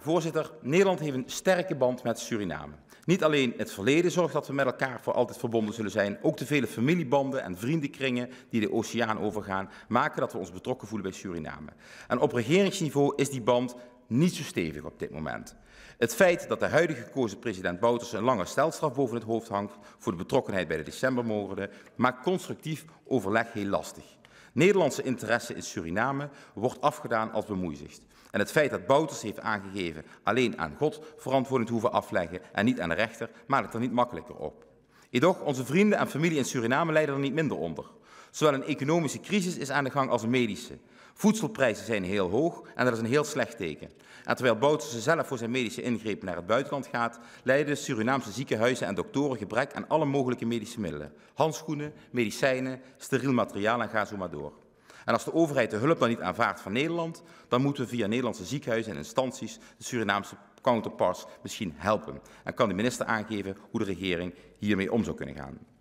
Voorzitter, Nederland heeft een sterke band met Suriname. Niet alleen het verleden zorgt dat we met elkaar voor altijd verbonden zullen zijn, ook de vele familiebanden en vriendenkringen die de oceaan overgaan, maken dat we ons betrokken voelen bij Suriname. En op regeringsniveau is die band niet zo stevig op dit moment. Het feit dat de huidige gekozen president Bouters een lange stelstraf boven het hoofd hangt voor de betrokkenheid bij de decembermoorden maakt constructief overleg heel lastig. Nederlandse interesse in Suriname wordt afgedaan als bemoeizicht. En het feit dat Bouters heeft aangegeven alleen aan God verantwoording te hoeven afleggen en niet aan de rechter, maakt het er niet makkelijker op. Edoch, onze vrienden en familie in Suriname lijden er niet minder onder. Zowel een economische crisis is aan de gang als een medische. Voedselprijzen zijn heel hoog en dat is een heel slecht teken. terwijl Boutersen zelf voor zijn medische ingreep naar het buitenland gaat, leiden de Surinaamse ziekenhuizen en doktoren gebrek aan alle mogelijke medische middelen. Handschoenen, medicijnen, steriel materiaal en ga zo maar door. En als de overheid de hulp dan niet aanvaardt van Nederland, dan moeten we via Nederlandse ziekenhuizen en instanties de Surinaamse counterparts misschien helpen. En kan de minister aangeven hoe de regering hiermee om zou kunnen gaan.